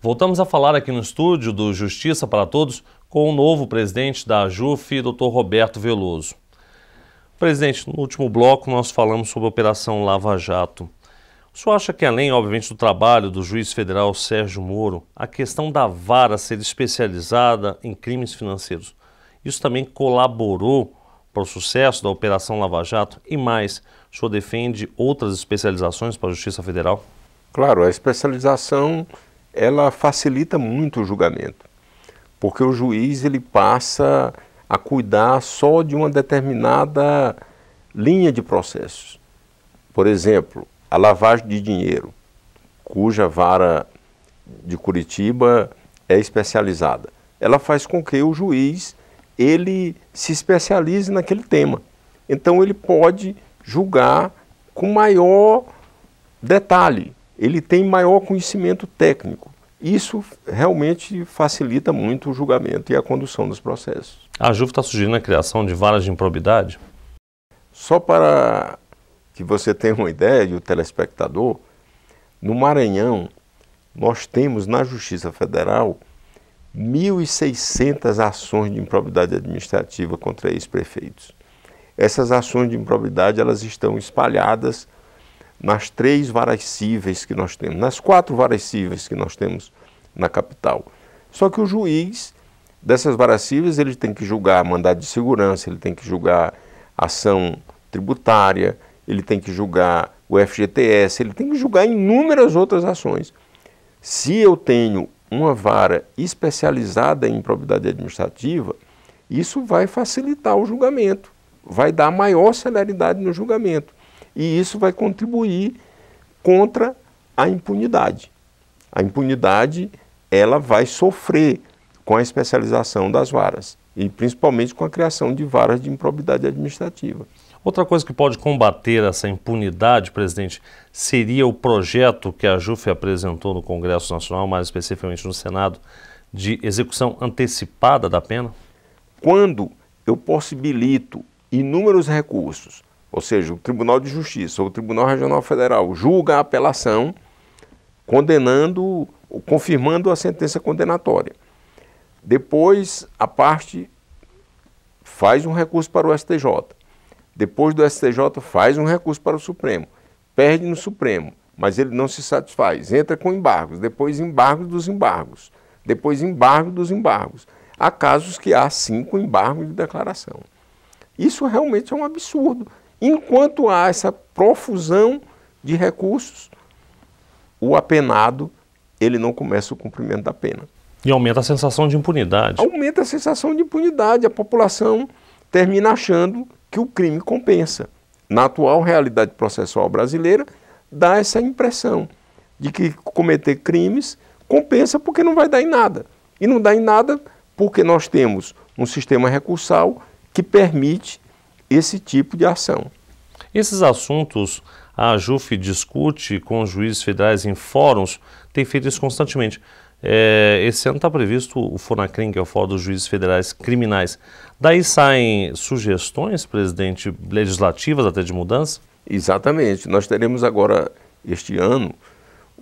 Voltamos a falar aqui no estúdio do Justiça para Todos com o novo presidente da JUF, Dr. Roberto Veloso. Presidente, no último bloco nós falamos sobre a Operação Lava Jato. O senhor acha que, além, obviamente, do trabalho do juiz federal Sérgio Moro, a questão da vara ser especializada em crimes financeiros, isso também colaborou para o sucesso da Operação Lava Jato? E mais, o senhor defende outras especializações para a Justiça Federal? Claro, a especialização ela facilita muito o julgamento, porque o juiz ele passa a cuidar só de uma determinada linha de processos. Por exemplo, a lavagem de dinheiro, cuja vara de Curitiba é especializada. Ela faz com que o juiz ele se especialize naquele tema. Então ele pode julgar com maior detalhe, ele tem maior conhecimento técnico. Isso realmente facilita muito o julgamento e a condução dos processos. A Juve está sugerindo a criação de varas de improbidade? Só para que você tenha uma ideia, e o telespectador, no Maranhão, nós temos na Justiça Federal 1.600 ações de improbidade administrativa contra ex-prefeitos. Essas ações de improbidade elas estão espalhadas nas três varas cíveis que nós temos, nas quatro varas cíveis que nós temos na capital. Só que o juiz dessas varas cíveis ele tem que julgar mandado de segurança, ele tem que julgar ação tributária, ele tem que julgar o FGTS, ele tem que julgar inúmeras outras ações. Se eu tenho uma vara especializada em improbidade administrativa, isso vai facilitar o julgamento, vai dar maior celeridade no julgamento e isso vai contribuir contra a impunidade. A impunidade ela vai sofrer com a especialização das varas e principalmente com a criação de varas de improbidade administrativa. Outra coisa que pode combater essa impunidade, presidente, seria o projeto que a JUF apresentou no Congresso Nacional, mais especificamente no Senado, de execução antecipada da pena? Quando eu possibilito inúmeros recursos ou seja, o Tribunal de Justiça ou o Tribunal Regional Federal julga a apelação condenando, confirmando a sentença condenatória. Depois, a parte faz um recurso para o STJ. Depois do STJ, faz um recurso para o Supremo. Perde no Supremo, mas ele não se satisfaz. Entra com embargos, depois embargos dos embargos, depois embargo dos embargos. Há casos que há cinco embargos de declaração. Isso realmente é um absurdo. Enquanto há essa profusão de recursos, o apenado ele não começa o cumprimento da pena. E aumenta a sensação de impunidade. Aumenta a sensação de impunidade. A população termina achando que o crime compensa. Na atual realidade processual brasileira, dá essa impressão de que cometer crimes compensa porque não vai dar em nada. E não dá em nada porque nós temos um sistema recursal que permite esse tipo de ação. Esses assuntos a JUF discute com juízes federais em fóruns, tem feito isso constantemente. É, esse ano está previsto o FONACRIM, que é o Fórum dos Juízes Federais Criminais. Daí saem sugestões, presidente, legislativas até de mudança? Exatamente. Nós teremos agora, este ano,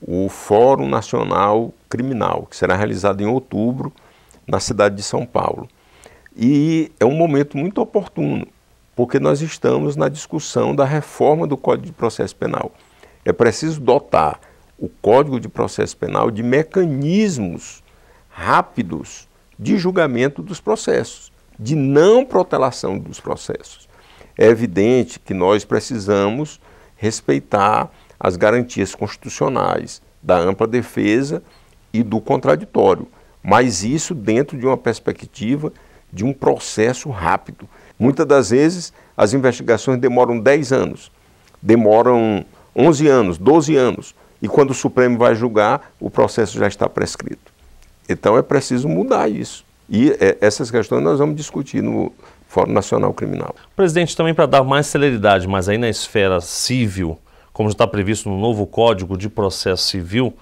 o Fórum Nacional Criminal, que será realizado em outubro, na cidade de São Paulo. E é um momento muito oportuno, porque nós estamos na discussão da reforma do Código de Processo Penal. É preciso dotar o Código de Processo Penal de mecanismos rápidos de julgamento dos processos, de não protelação dos processos. É evidente que nós precisamos respeitar as garantias constitucionais da ampla defesa e do contraditório, mas isso dentro de uma perspectiva de um processo rápido. Muitas das vezes as investigações demoram 10 anos, demoram 11 anos, 12 anos, e quando o Supremo vai julgar, o processo já está prescrito. Então é preciso mudar isso. E é, essas questões nós vamos discutir no Fórum Nacional Criminal. Presidente, também para dar mais celeridade, mas aí na esfera civil, como está previsto no novo Código de Processo Civil,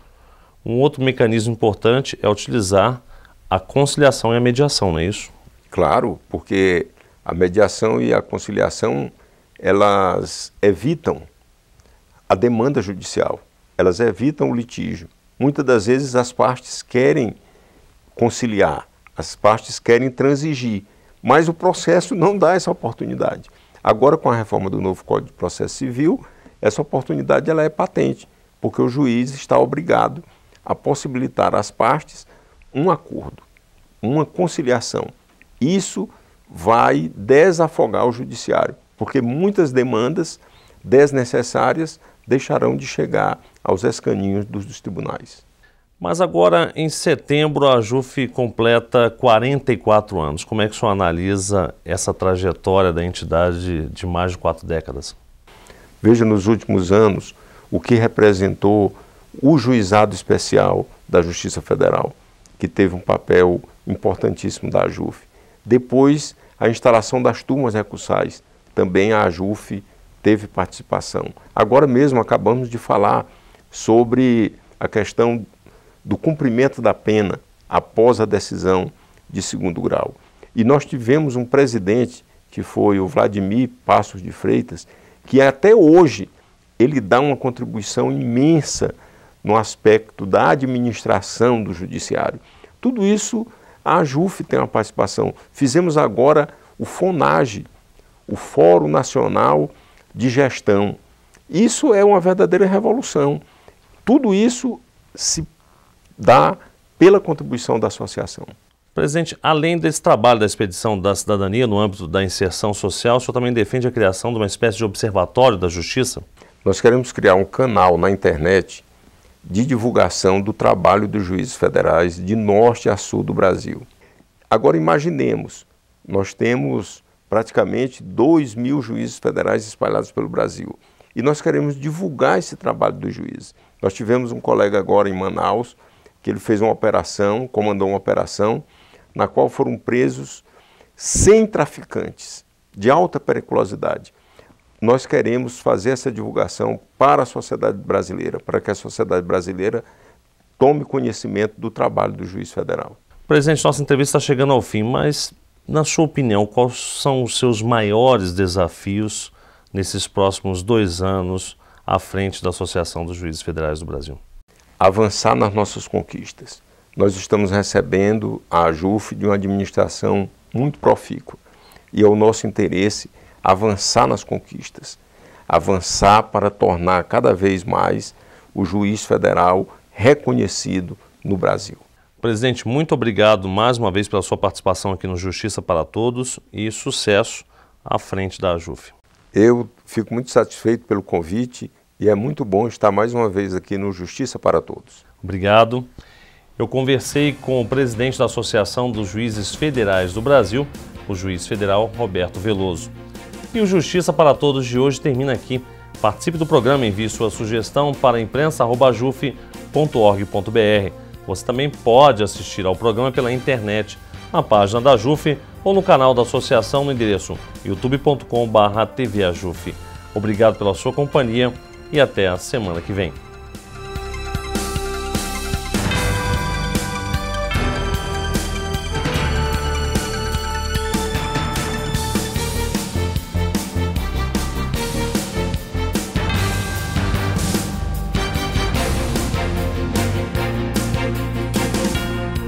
um outro mecanismo importante é utilizar a conciliação e a mediação, não é isso? Claro, porque a mediação e a conciliação, elas evitam a demanda judicial, elas evitam o litígio. Muitas das vezes as partes querem conciliar, as partes querem transigir, mas o processo não dá essa oportunidade. Agora, com a reforma do novo Código de Processo Civil, essa oportunidade ela é patente, porque o juiz está obrigado a possibilitar às partes um acordo, uma conciliação. Isso vai desafogar o judiciário, porque muitas demandas desnecessárias deixarão de chegar aos escaninhos dos, dos tribunais. Mas agora, em setembro, a JUF completa 44 anos. Como é que o senhor analisa essa trajetória da entidade de mais de quatro décadas? Veja, nos últimos anos, o que representou o juizado especial da Justiça Federal, que teve um papel importantíssimo da JUF. Depois, a instalação das turmas recursais, também a AJUF teve participação. Agora mesmo acabamos de falar sobre a questão do cumprimento da pena após a decisão de segundo grau. E nós tivemos um presidente, que foi o Vladimir Passos de Freitas, que até hoje ele dá uma contribuição imensa no aspecto da administração do judiciário. Tudo isso a JuF tem uma participação. Fizemos agora o FONAGE, o Fórum Nacional de Gestão. Isso é uma verdadeira revolução. Tudo isso se dá pela contribuição da associação. Presidente, além desse trabalho da expedição da cidadania no âmbito da inserção social, o senhor também defende a criação de uma espécie de observatório da justiça? Nós queremos criar um canal na internet de divulgação do trabalho dos juízes federais de norte a sul do Brasil. Agora imaginemos, nós temos praticamente 2 mil juízes federais espalhados pelo Brasil e nós queremos divulgar esse trabalho dos juízes. Nós tivemos um colega agora em Manaus que ele fez uma operação, comandou uma operação, na qual foram presos 100 traficantes de alta periculosidade nós queremos fazer essa divulgação para a sociedade brasileira, para que a sociedade brasileira tome conhecimento do trabalho do juiz federal. Presidente, nossa entrevista está chegando ao fim, mas, na sua opinião, quais são os seus maiores desafios nesses próximos dois anos à frente da Associação dos Juízes Federais do Brasil? Avançar nas nossas conquistas. Nós estamos recebendo a AJUF de uma administração muito profícua e é o nosso interesse avançar nas conquistas, avançar para tornar cada vez mais o juiz federal reconhecido no Brasil. Presidente, muito obrigado mais uma vez pela sua participação aqui no Justiça para Todos e sucesso à frente da AJUF. Eu fico muito satisfeito pelo convite e é muito bom estar mais uma vez aqui no Justiça para Todos. Obrigado. Eu conversei com o presidente da Associação dos Juízes Federais do Brasil, o juiz federal Roberto Veloso. E o Justiça para Todos de hoje termina aqui. Participe do programa, envie sua sugestão para imprensa.juf.org.br. Você também pode assistir ao programa pela internet, na página da JUF ou no canal da associação no endereço youtube.com.br. Obrigado pela sua companhia e até a semana que vem.